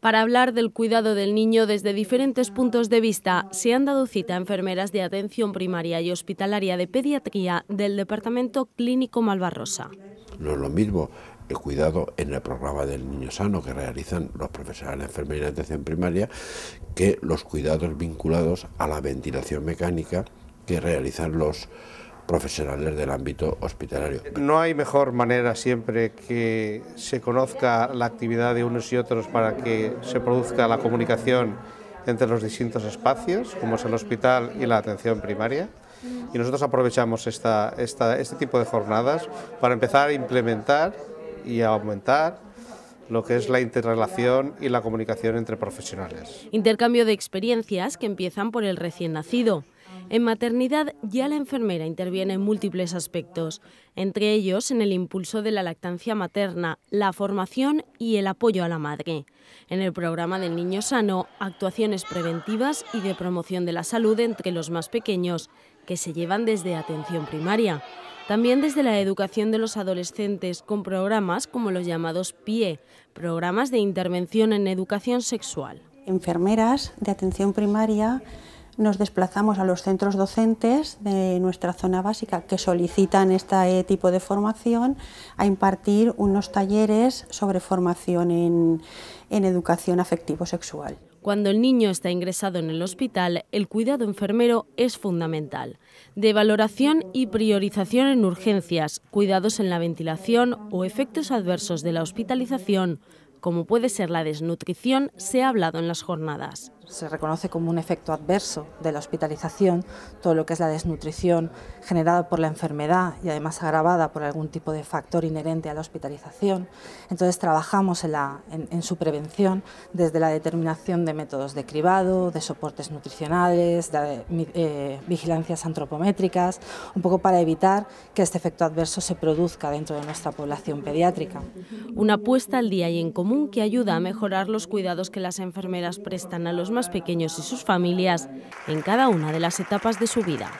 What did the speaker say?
Para hablar del cuidado del niño desde diferentes puntos de vista, se han dado cita a enfermeras de atención primaria y hospitalaria de pediatría del Departamento Clínico Malvarrosa. No es lo mismo el cuidado en el programa del niño sano que realizan los profesionales de enfermería de atención primaria que los cuidados vinculados a la ventilación mecánica que realizan los profesionales del ámbito hospitalario. No hay mejor manera siempre que se conozca la actividad de unos y otros para que se produzca la comunicación entre los distintos espacios, como es el hospital y la atención primaria. Y nosotros aprovechamos esta, este tipo de jornadas para empezar a implementar y a aumentar lo que es la interrelación y la comunicación entre profesionales. Intercambio de experiencias que empiezan por el recién nacido. En maternidad ya la enfermera interviene en múltiples aspectos, entre ellos en el impulso de la lactancia materna, la formación y el apoyo a la madre. En el programa del Niño Sano, actuaciones preventivas y de promoción de la salud entre los más pequeños, que se llevan desde atención primaria. También desde la educación de los adolescentes con programas como los llamados PIE, programas de intervención en educación sexual. Enfermeras de atención primaria nos desplazamos a los centros docentes de nuestra zona básica que solicitan este tipo de formación a impartir unos talleres sobre formación en, educación afectivo-sexual. Cuando el niño está ingresado en el hospital, el cuidado enfermero es fundamental. De valoración y priorización en urgencias, cuidados en la ventilación o efectos adversos de la hospitalización, como puede ser la desnutrición, se ha hablado en las jornadas. Se reconoce como un efecto adverso de la hospitalización todo lo que es la desnutrición generada por la enfermedad y además agravada por algún tipo de factor inherente a la hospitalización. Entonces trabajamos en, la, en, su prevención desde la determinación de métodos de cribado, de soportes nutricionales, de eh, vigilancias antropométricas, un poco para evitar que este efecto adverso se produzca dentro de nuestra población pediátrica. Una apuesta al día y en común que ayuda a mejorar los cuidados que las enfermeras prestan a los más pequeños y sus familias en cada una de las etapas de su vida.